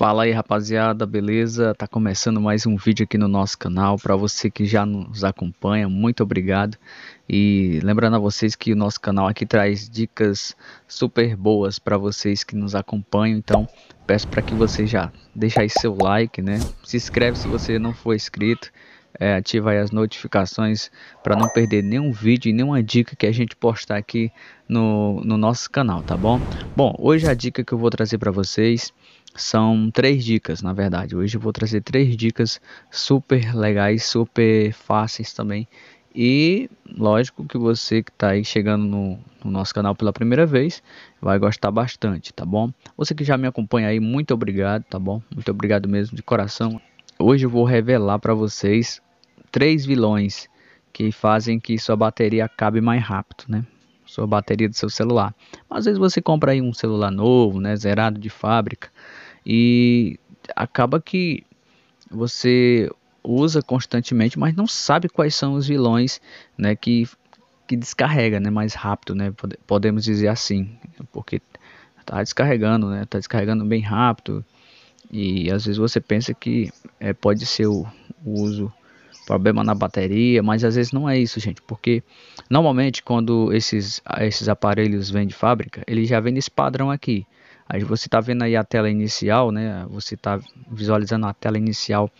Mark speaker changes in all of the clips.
Speaker 1: Fala aí rapaziada, beleza? Tá começando mais um vídeo aqui no nosso canal. Para você que já nos acompanha, muito obrigado. E lembrando a vocês que o nosso canal aqui traz dicas super boas para vocês que nos acompanham. Então peço para que você já deixe aí seu like, né? Se inscreve se você não for inscrito é, ativa as notificações para não perder nenhum vídeo e nenhuma dica que a gente postar aqui no, no nosso canal, tá bom? Bom, hoje a dica que eu vou trazer para vocês são três dicas, na verdade. Hoje eu vou trazer três dicas super legais, super fáceis também. E lógico que você que está aí chegando no, no, nosso canal pela primeira vez vai gostar bastante, tá bom? Você que já me acompanha aí, muito obrigado, tá bom? Muito obrigado mesmo de coração. Hoje eu vou revelar para vocês três vilões que fazem que sua bateria acabe mais rápido, né? Sua bateria do seu celular. Às vezes você compra aí um celular novo, né, zerado de fábrica, e acaba que você usa constantemente, mas não sabe quais são os vilões, né, que que descarrega, né, mais rápido, né? Podemos dizer assim, porque tá descarregando, né? Tá descarregando bem rápido e às vezes você pensa que é, pode ser o, o uso problema na bateria, mas às vezes não é isso, gente, porque normalmente quando esses, esses aparelhos vêm de fábrica, ele já vem nesse padrão aqui. Aí você está vendo aí a tela inicial, né? Você está visualizando a tela inicial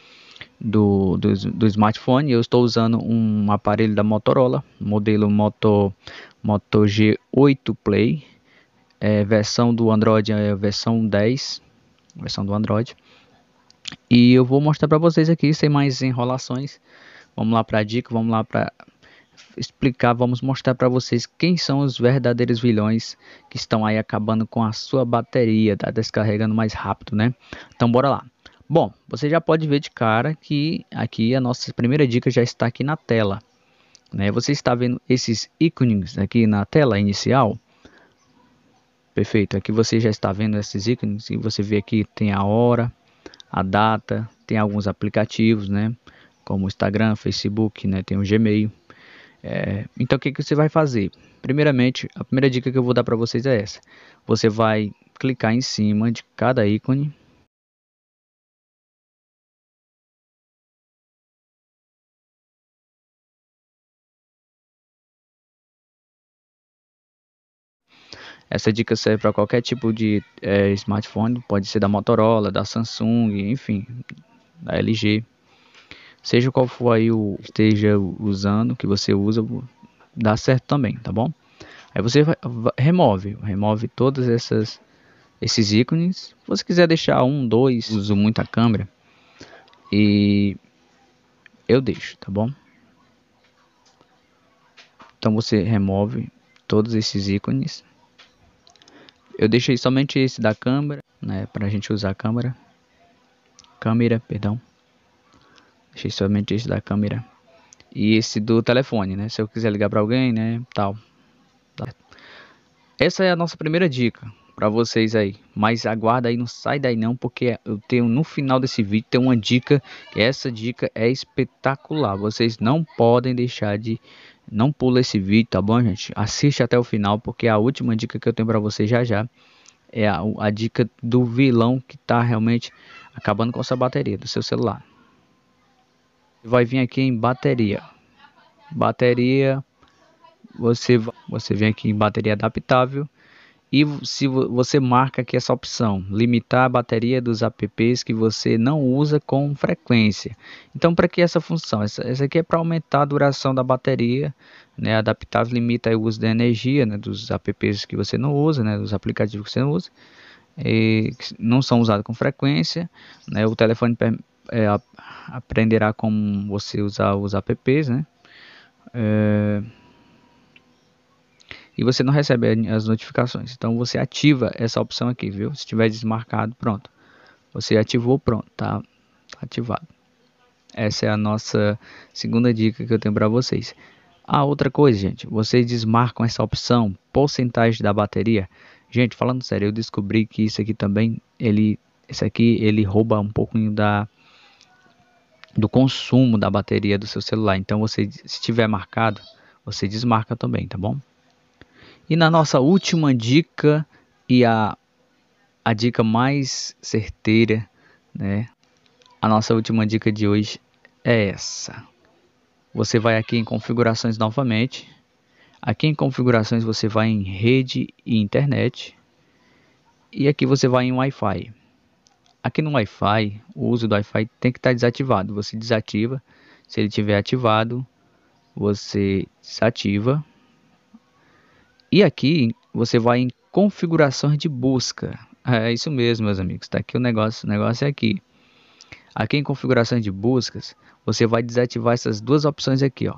Speaker 1: do, do, do smartphone. Eu estou usando um aparelho da Motorola, modelo Moto, Moto G8 Play, é, versão do Android, é, versão 10 versão do Android. E eu vou mostrar para vocês aqui, sem mais enrolações. Vamos lá para a dica, vamos lá para explicar, vamos mostrar para vocês quem são os verdadeiros vilões que estão aí acabando com a sua bateria, tá descarregando mais rápido, né? Então bora lá. Bom, você já pode ver de cara que aqui a nossa primeira dica já está aqui na tela. Né? Você está vendo esses ícones aqui na tela inicial? Perfeito. Aqui você já está vendo esses ícones e você vê aqui tem a hora, a data, tem alguns aplicativos, né? Como Instagram, Facebook, né? Tem o Gmail. É, então o que, que você vai fazer? Primeiramente, a primeira dica que eu vou dar para vocês é essa. Você vai clicar em cima de cada ícone Essa dica serve para qualquer tipo de é, smartphone, pode ser da Motorola, da Samsung, enfim, da LG. Seja qual for aí o esteja usando, que você usa, dá certo também, tá bom? Aí você vai, remove, remove todas essas esses ícones. Se você quiser deixar um, dois, uso muita câmera e eu deixo, tá bom? Então você remove todos esses ícones eu deixei somente esse da câmera, né, pra gente usar a câmera. Câmera, perdão. Deixei somente esse da câmera. E esse do telefone, né, se eu quiser ligar para alguém, né, tal. Tá. Essa é a nossa primeira dica para vocês aí. Mas aguarda aí, não sai daí não, porque eu tenho no final desse vídeo tem uma dica. Essa dica é espetacular. Vocês não podem deixar de, não pula esse vídeo, tá bom, gente? Assiste até o final, porque a última dica que eu tenho para você já já é a, a dica do vilão que tá realmente acabando com essa bateria do seu celular. Vai vir aqui em bateria. Bateria, você, você vem aqui em bateria adaptável e se você marca aqui essa opção, limitar a bateria dos apps que você não usa com frequência. Então, para que essa função? Essa, essa aqui é para aumentar a duração da bateria, né? Adaptável limita o uso da energia, né? Dos apps que você não usa, né? Dos aplicativos que você não usa, e não são usados com frequência, né? O telefone é, aprenderá como você usar os apps, né? É e você não recebe as notificações. Então você ativa essa opção aqui, viu? Se tiver desmarcado, pronto. Você ativou, pronto, tá ativado. Essa é a nossa segunda dica que eu tenho para vocês. A ah, outra coisa, gente, vocês desmarcam essa opção porcentagem da bateria. Gente, falando sério, eu descobri que isso aqui também, ele, esse aqui, ele rouba um pouquinho da do consumo da bateria do seu celular. Então, você, se tiver marcado, você desmarca também, tá bom? E na nossa última dica, e a, a dica mais certeira, né? A nossa última dica de hoje é essa. Você vai aqui em configurações novamente. Aqui em configurações você vai em rede e internet. E aqui você vai em Wi-Fi. Aqui no Wi-Fi, o uso do Wi-Fi tem que estar desativado. Você desativa. Se ele estiver ativado, você desativa e aqui você vai em configurações de busca. É isso mesmo, meus amigos. Está aqui o negócio, o negócio é aqui. Aqui em configurações de buscas, você vai desativar essas duas opções aqui, ó.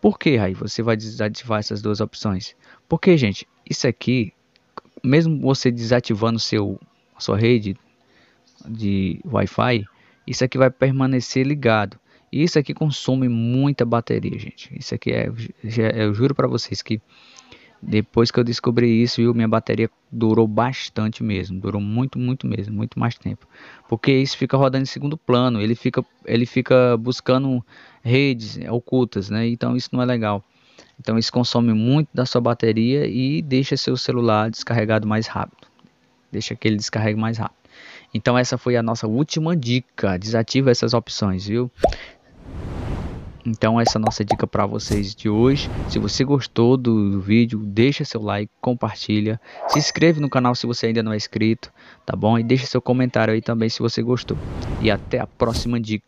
Speaker 1: Por que, Raí, você vai desativar essas duas opções? Porque, gente, isso aqui, mesmo você desativando seu sua rede de Wi-Fi, isso aqui vai permanecer ligado. E isso aqui consome muita bateria, gente. Isso aqui é, eu juro para vocês que depois que eu descobri isso, viu, minha bateria durou bastante mesmo, durou muito, muito mesmo, muito mais tempo. Porque isso fica rodando em segundo plano, ele fica, ele fica buscando redes ocultas, né? Então isso não é legal. Então isso consome muito da sua bateria e deixa seu celular descarregado mais rápido. Deixa que ele descarregue mais rápido. Então essa foi a nossa última dica. Desativa essas opções, viu? Então essa é a nossa dica para vocês de hoje. Se você gostou do, do, vídeo, deixa seu like, compartilha, se inscreve no canal se você ainda não é inscrito, tá bom? E deixa seu comentário aí também se você gostou. E até a próxima dica.